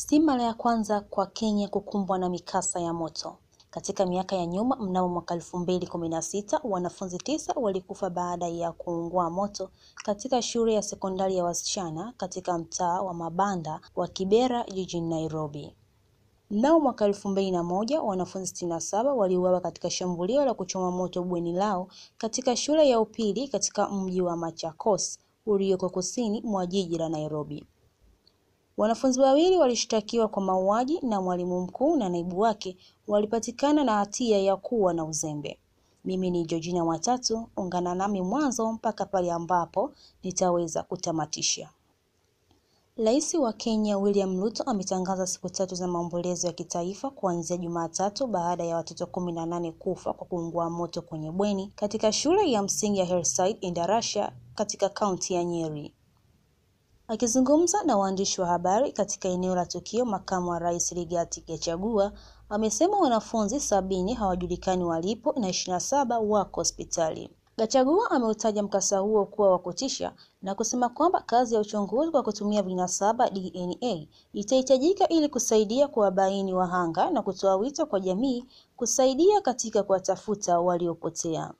Si mara ya kwanza kwa Kenya kukumbwa na mikasa ya moto. Katika miaka ya nyuma, mnamo mwaka elfu mbili kumi na sita wanafunzi tisa walikufa baada ya kuungua moto katika shule ya sekondari ya wasichana katika mtaa wa mabanda wa Kibera jijini Nairobi. Mnamo mwaka elfu mbili na moja wanafunzi sitini na saba waliuawa katika shambulio la kuchoma moto bweni lao katika shule ya upili katika mji wa Machakos ulioko kusini mwa jiji la Nairobi. Wanafunzi wawili walishtakiwa kwa mauaji na mwalimu mkuu na naibu wake walipatikana na hatia ya kuwa na uzembe. Mimi ni Georgina Watatu, ungana nami mwanzo mpaka pale ambapo nitaweza kutamatisha. Rais wa Kenya William Ruto ametangaza siku tatu za maombolezo ya kitaifa kuanzia Jumatatu baada ya watoto kumi na nane kufa kwa kuungua moto kwenye bweni katika shule ya msingi ya Hillside Indarasha katika kaunti ya Nyeri. Akizungumza na waandishi wa habari katika eneo la tukio, makamu wa rais Rigathi Gachagua amesema wanafunzi sabini hawajulikani walipo na ishirini na saba wako hospitali. Gachagua ameutaja mkasa huo kuwa wa kutisha na kusema kwamba kazi ya uchunguzi kwa kutumia vinasaba DNA itahitajika ili kusaidia kuwabaini wahanga na kutoa wito kwa jamii kusaidia katika kuwatafuta waliopotea.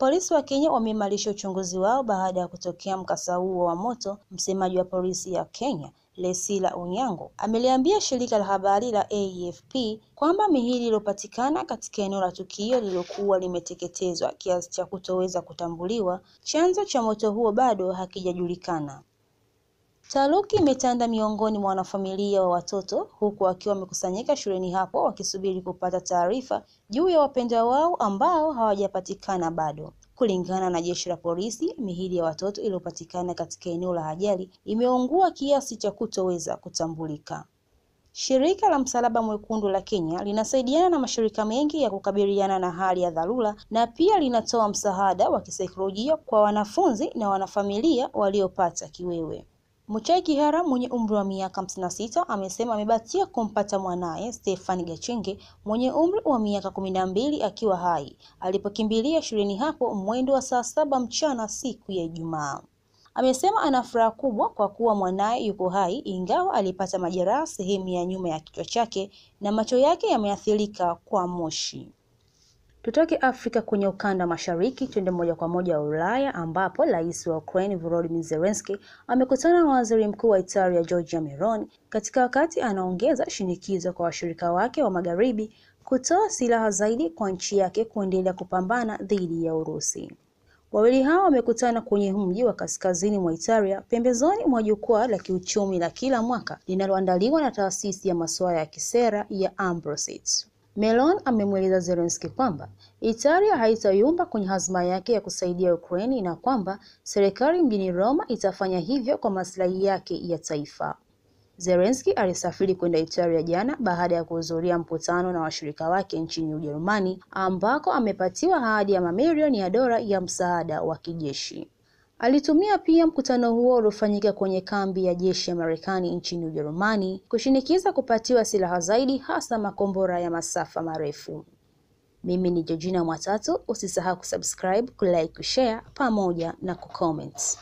Polisi wa Kenya wameimarisha uchunguzi wao baada ya kutokea mkasa huo wa moto. Msemaji wa polisi ya Kenya Lesila Onyango ameliambia shirika la habari la AFP kwamba miili iliyopatikana katika eneo la tukio lililokuwa limeteketezwa kiasi cha kutoweza kutambuliwa. Chanzo cha moto huo bado hakijajulikana. Taharuki imetanda miongoni mwa wanafamilia wa watoto huku wakiwa wamekusanyika shuleni hapo wakisubiri kupata taarifa juu ya wapendwa wao ambao hawajapatikana bado. Kulingana na Jeshi la Polisi, miili ya watoto iliyopatikana katika eneo la ajali imeungua kiasi cha kutoweza kutambulika. Shirika la Msalaba Mwekundu la Kenya linasaidiana na mashirika mengi ya kukabiliana na hali ya dharura na pia linatoa msaada wa kisaikolojia kwa wanafunzi na wanafamilia waliopata kiwewe. Muchai Kihara mwenye umri wa miaka 56 amesema amebahatika kumpata mwanaye Stefan Gachenge mwenye umri wa miaka kumi na mbili akiwa hai alipokimbilia shuleni hapo mwendo wa saa saba mchana siku ya Ijumaa. Amesema ana furaha kubwa kwa kuwa mwanaye yuko hai ingawa alipata majeraha sehemu ya nyuma ya kichwa chake na macho yake yameathirika kwa moshi. Tutoke Afrika kwenye ukanda mashariki twende moja kwa moja wa Ulaya ambapo rais wa Ukraine Volodymyr Zelensky amekutana na waziri mkuu wa Italia Giorgia Meloni katika wakati anaongeza shinikizo kwa washirika wake wa magharibi kutoa silaha zaidi kwa nchi yake kuendelea kupambana dhidi ya Urusi. Wawili hao wamekutana kwenye mji wa kaskazini mwa Italia pembezoni mwa jukwaa la kiuchumi la kila mwaka linaloandaliwa na taasisi ya masuala ya kisera ya Ambrosit. Melon amemweleza Zelensky kwamba Italia haitayumba kwenye hazma yake ya kusaidia Ukraine na kwamba serikali mjini Roma itafanya hivyo kwa maslahi yake ya taifa. Zelensky alisafiri kwenda Italia jana baada ya kuhudhuria mkutano na washirika wake nchini Ujerumani ambako amepatiwa ahadi ya mamilioni ya dola ya msaada wa kijeshi. Alitumia pia mkutano huo uliofanyika kwenye kambi ya jeshi ya Marekani nchini Ujerumani kushinikiza kupatiwa silaha zaidi hasa makombora ya masafa marefu. Mimi ni Georgina Mwatatu, usisahau kusubscribe, kulike, kushare pamoja na kucomment.